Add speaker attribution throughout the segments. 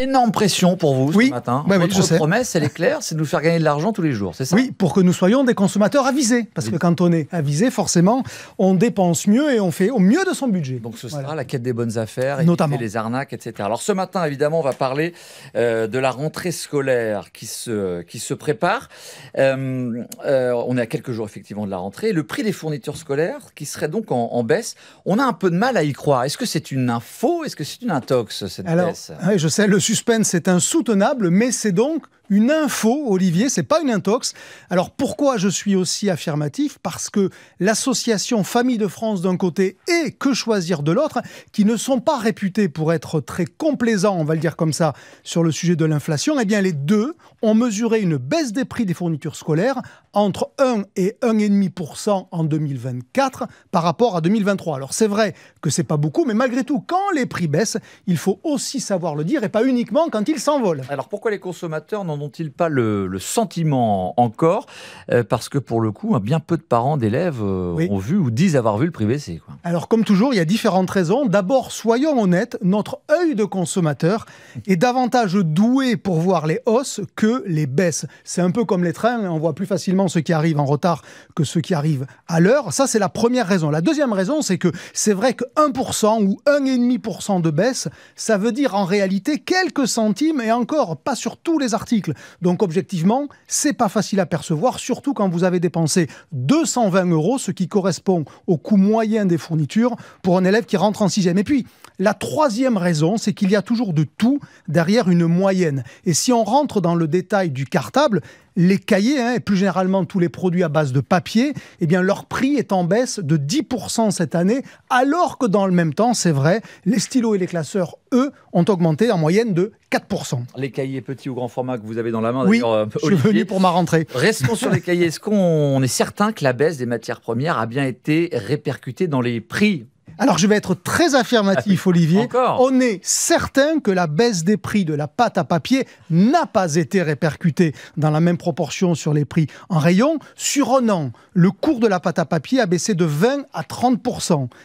Speaker 1: Énorme pression pour vous ce matin. Bah oui, Votre promesse, elle est claire, c'est de nous faire gagner de l'argent tous les jours, c'est ça Oui, pour que nous soyons des consommateurs avisés. Parce que quand on est avisé, forcément, on dépense mieux et on fait au
Speaker 2: mieux de son budget. Donc ce sera la quête des bonnes affaires, notamment les arnaques, etc. Alors ce matin, évidemment, on va parler euh, de la rentrée scolaire qui se, qui se prépare. Euh, euh, on est à quelques jours, effectivement, de la rentrée. Le prix des fournitures scolaires qui serait donc en, baisse, on a un peu de mal à y croire. Est-ce que c'est une info Est-ce que c'est une intox, cette baisse
Speaker 1: oui, Je sais, le suspense est insoutenable, mais c'est donc une info, Olivier, c'est pas une intox. Alors pourquoi je suis aussi affirmatif Parce que l'association Famille de France d'un côté et Que choisir de l'autre, qui ne sont pas réputés pour être très complaisants, on va le dire comme ça, sur le sujet de l'inflation, eh bien les deux ont mesuré une baisse des prix des fournitures scolaires entre 1 et 1,5% en 2024 par rapport à 2023. Alors c'est vrai que c'est pas beaucoup, mais malgré tout, quand les prix baissent, il faut aussi savoir le dire et pas une uniquement
Speaker 2: quand il s'envole. Alors pourquoi les consommateurs n'en ont-ils pas le, sentiment encore euh, Parce que pour le coup, hein, bien peu de parents d'élèves euh, ont vu ou disent avoir vu le privé baisser. Quoi.
Speaker 1: Alors comme toujours, il y a différentes raisons. D'abord, soyons honnêtes, notre œil de consommateur est davantage doué pour voir les hausses que les baisses. C'est un peu comme les trains, hein. on voit plus facilement ceux qui arrivent en retard que ceux qui arrivent à l'heure. Ça, c'est la première raison. La deuxième raison, c'est que c'est vrai que 1% ou 1,5% de baisse, ça veut dire en réalité quel quelques centimes et encore pas sur tous les articles. Donc objectivement, c'est pas facile à percevoir, surtout quand vous avez dépensé 220 euros, ce qui correspond au coût moyen des fournitures pour un élève qui rentre en sixième. Et puis, la troisième raison, c'est qu'il y a toujours de tout derrière une moyenne. Et si on rentre dans le détail du cartable, les cahiers hein, et plus généralement tous les produits à base de papier, eh bien leur prix est en baisse de 10% cette année, alors que dans le même temps, c'est vrai, les stylos et les classeurs, eux, ont augmenté en moyenne de
Speaker 2: 4%. Les cahiers petits ou grand formats que vous avez dans la main, oui, euh, je suis venu pour ma rentrée. Restons sur les cahiers. Est-ce qu'on est certain que la baisse des matières premières a bien été répercutée dans les prix
Speaker 1: alors je vais être très affirmatif, ah, Olivier. On est certain que la baisse des prix de la pâte à papier n'a pas été répercutée dans la même proportion sur les prix en rayon. Sur un an, le cours de la pâte à papier a baissé de 20 à 30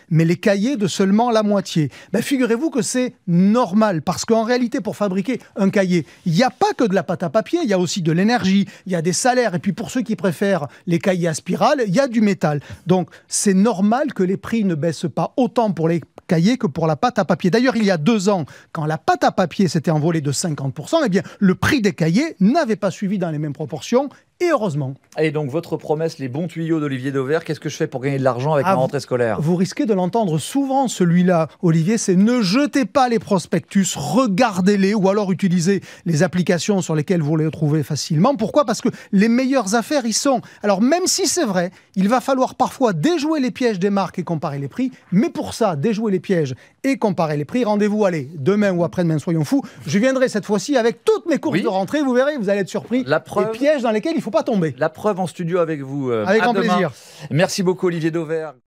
Speaker 1: mais les cahiers de seulement la moitié. Ben, figurez-vous que c'est normal, parce qu'en réalité, pour fabriquer un cahier, il n'y a pas que de la pâte à papier, il y a aussi de l'énergie, il y a des salaires, et puis pour ceux qui préfèrent les cahiers à spirale, il y a du métal. Donc c'est normal que les prix ne baissent pas autant pour les cahiers que pour la pâte à papier. D'ailleurs, il y a deux ans, quand la pâte à papier s'était envolée de 50%, eh bien, le prix des cahiers n'avait pas suivi dans les mêmes proportions et heureusement.
Speaker 2: Et donc, votre promesse, les bons tuyaux d'Olivier Dauvert, qu'est-ce que je fais pour gagner de l'argent avec ah, ma rentrée scolaire
Speaker 1: Vous risquez de l'entendre souvent, celui-là, Olivier, c'est ne jetez pas les prospectus, regardez-les ou alors utilisez les applications sur lesquelles vous les trouvez facilement. Pourquoi Parce que les meilleures affaires y sont. Alors, même si c'est vrai, il va falloir parfois déjouer les pièges des marques et comparer les prix. Mais pour ça, déjouer les pièges et comparer les prix, rendez-vous, allez, demain ou après-demain, soyons fous. Je viendrai cette fois-ci avec toutes mes courses de rentrée, vous verrez, vous allez être surpris. La Les pièges dans lesquels il faut pas tomber. La preuve en studio avec vous. Euh, avec grand plaisir. Merci beaucoup Olivier Dauvert.